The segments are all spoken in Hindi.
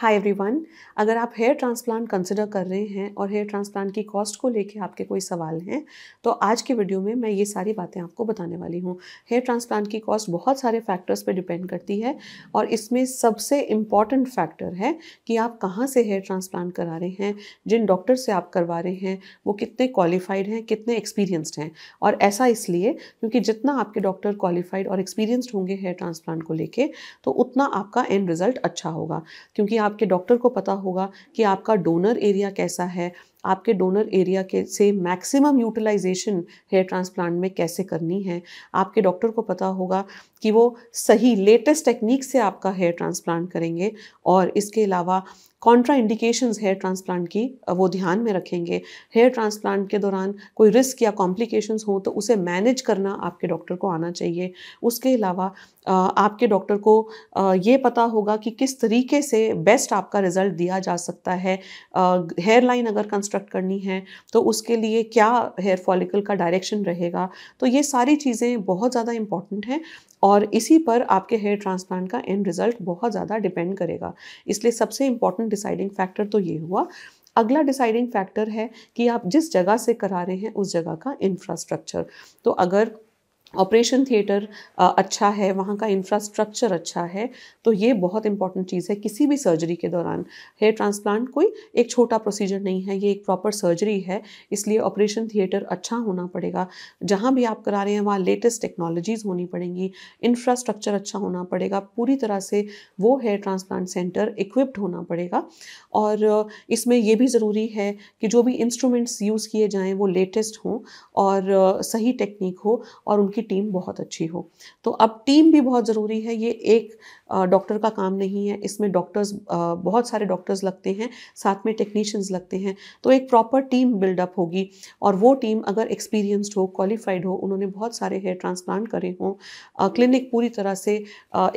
हाय एवरीवन अगर आप हेयर ट्रांसप्लांट कंसिडर कर रहे हैं और हेयर ट्रांसप्लांट की कॉस्ट को लेके आपके कोई सवाल हैं तो आज की वीडियो में मैं ये सारी बातें आपको बताने वाली हूँ हेयर ट्रांसप्लांट की कॉस्ट बहुत सारे फैक्टर्स पे डिपेंड करती है और इसमें सबसे इम्पॉर्टेंट फैक्टर है कि आप कहाँ से हेयर ट्रांसप्लांट करा रहे हैं जिन डॉक्टर से आप करवा रहे हैं वो कितने क्वालिफाइड हैं कितने एक्सपीरियंसड हैं और ऐसा इसलिए क्योंकि जितना आपके डॉक्टर क्वालिफाइड और एक्सपीरियंसड होंगे हेयर ट्रांसप्लांट को लेकर तो उतना आपका एंड रिजल्ट अच्छा होगा क्योंकि आप आपके डॉक्टर को पता होगा कि आपका डोनर एरिया कैसा है आपके डोनर एरिया के से मैक्सिमम यूटिलाइजेशन हेयर ट्रांसप्लांट में कैसे करनी है आपके डॉक्टर को पता होगा कि वो सही लेटेस्ट टेक्निक से आपका हेयर ट्रांसप्लांट करेंगे और इसके अलावा कॉन्ट्रा इंडिकेशंस हेयर ट्रांसप्लांट की वो ध्यान में रखेंगे हेयर ट्रांसप्लांट के दौरान कोई रिस्क या कॉम्प्लिकेशंस हो तो उसे मैनेज करना आपके डॉक्टर को आना चाहिए उसके अलावा आपके डॉक्टर को ये पता होगा कि किस तरीके से बेस्ट आपका रिजल्ट दिया जा सकता है हेयर लाइन अगर कंस्ट रिकन्स्ट्रक्ट करनी है तो उसके लिए क्या हेयर फॉलिकल का डायरेक्शन रहेगा तो ये सारी चीज़ें बहुत ज़्यादा इंपॉर्टेंट हैं और इसी पर आपके हेयर ट्रांसप्लांट का एंड रिज़ल्ट बहुत ज़्यादा डिपेंड करेगा इसलिए सबसे इंपॉर्टेंट डिसाइडिंग फैक्टर तो ये हुआ अगला डिसाइडिंग फैक्टर है कि आप जिस जगह से करा रहे हैं उस जगह का इंफ्रास्ट्रक्चर तो अगर ऑपरेशन थिएटर अच्छा है वहाँ का इंफ्रास्ट्रक्चर अच्छा है तो ये बहुत इंपॉर्टेंट चीज़ है किसी भी सर्जरी के दौरान हेयर ट्रांसप्लांट कोई एक छोटा प्रोसीजर नहीं है ये एक प्रॉपर सर्जरी है इसलिए ऑपरेशन थिएटर अच्छा होना पड़ेगा जहाँ भी आप करा रहे हैं वहाँ लेटेस्ट टेक्नोलॉजीज़ होनी पड़ेंगी इंफ्रास्ट्रक्चर अच्छा होना पड़ेगा पूरी तरह से वो हेयर ट्रांसप्लांट सेंटर इक्विप्ड होना पड़ेगा और इसमें यह भी ज़रूरी है कि जो भी इंस्ट्रूमेंट्स यूज़ किए जाएँ वो लेटेस्ट हों और सही टेक्निक हो और उनकी आपकी टीम बहुत अच्छी हो तो अब टीम भी बहुत ज़रूरी है ये एक डॉक्टर का काम नहीं है इसमें डॉक्टर्स बहुत सारे डॉक्टर्स लगते हैं साथ में टेक्नीशियंस लगते हैं तो एक प्रॉपर टीम बिल्डअप होगी और वो टीम अगर एक्सपीरियंस्ड हो क्वालिफाइड हो उन्होंने बहुत सारे हेयर ट्रांसप्लांट करे हों क्लिनिक पूरी तरह से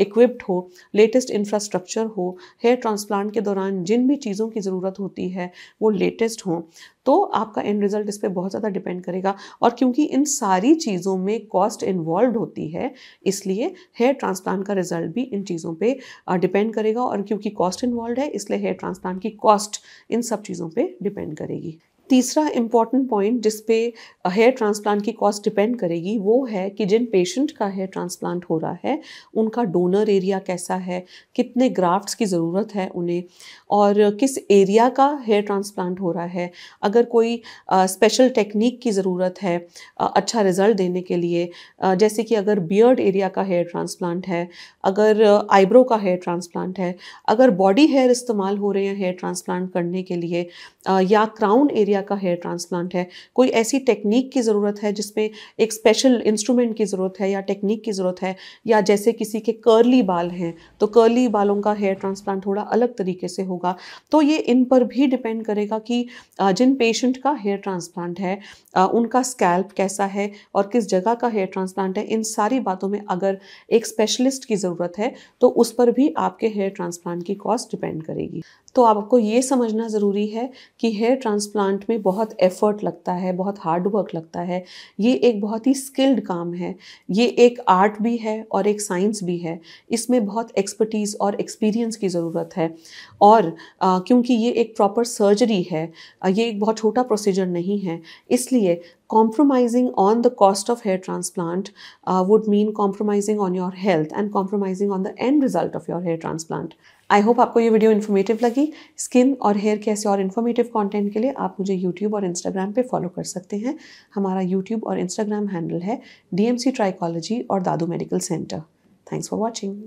इक्विप्ड हो लेटेस्ट इंफ्रास्ट्रक्चर हो हेयर ट्रांसप्लांट के दौरान जिन भी चीज़ों की ज़रूरत होती है वो लेटेस्ट हों तो आपका एंड रिजल्ट इस पर बहुत ज़्यादा डिपेंड करेगा और क्योंकि इन सारी चीज़ों में कॉस्ट कॉस्ट इन्वॉल्व होती है इसलिए हेयर ट्रांसप्लांट का रिजल्ट भी इन चीज़ों पे डिपेंड करेगा और क्योंकि कॉस्ट इन्वॉल्व है इसलिए हेयर ट्रांसप्लांट की कॉस्ट इन सब चीज़ों पे डिपेंड करेगी तीसरा इम्पॉर्टेंट पॉइंट जिस पे हेयर ट्रांसप्लांट की कॉस्ट डिपेंड करेगी वो है कि जिन पेशेंट का हेयर ट्रांसप्लांट हो रहा है उनका डोनर एरिया कैसा है कितने ग्राफ्ट्स की ज़रूरत है उन्हें और किस एरिया का हेयर ट्रांसप्लांट हो रहा है अगर कोई स्पेशल टेक्निक की ज़रूरत है आ, अच्छा रिज़ल्ट देने के लिए आ, जैसे कि अगर बियर्ड एरिया का हेयर ट्रांसप्लांट है अगर आईब्रो का हेयर ट्रांसप्लांट है अगर बॉडी हेयर इस्तेमाल हो रहे हैं हेयर ट्रांसप्लांट करने के लिए या क्राउन एरिया एरिया का हेयर ट्रांसप्लांट है कोई ऐसी टेक्निक की ज़रूरत है जिसमें एक स्पेशल इंस्ट्रूमेंट की ज़रूरत है या टेक्निक की ज़रूरत है या जैसे किसी के कर्ली बाल हैं तो कर्ली बालों का हेयर ट्रांसप्लांट थोड़ा अलग तरीके से होगा तो ये इन पर भी डिपेंड करेगा कि जिन पेशेंट का हेयर ट्रांसप्लांट है उनका स्कैल्प कैसा है और किस जगह का हेयर ट्रांसप्लांट है इन सारी बातों में अगर एक स्पेशलिस्ट की ज़रूरत है तो उस पर भी आपके हेयर ट्रांसप्लांट की कॉस्ट डिपेंड करेगी तो आपको ये समझना ज़रूरी है कि हेयर ट्रांसप्लांट में बहुत एफर्ट लगता है बहुत हार्ड वर्क लगता है ये एक बहुत ही स्किल्ड काम है ये एक आर्ट भी है और एक साइंस भी है इसमें बहुत एक्सपर्टीज़ और एक्सपीरियंस की ज़रूरत है और क्योंकि ये एक प्रॉपर सर्जरी है ये एक बहुत छोटा प्रोसीजर नहीं है इसलिए compromising on the cost of hair transplant uh, would mean compromising on your health and compromising on the end result of your hair transplant. I hope आपको ये वीडियो इन्फॉर्मेटिव लगी स्किन और हेयर के ऐसे और इन्फॉर्मेटिव कंटेंट के लिए आप मुझे यूट्यूब और इंस्टाग्राम पे फॉलो कर सकते हैं हमारा यूट्यूब और इंस्टाग्राम हैंडल है डी एम सी ट्राइकोलॉजी और Dadu medical centre thanks for watching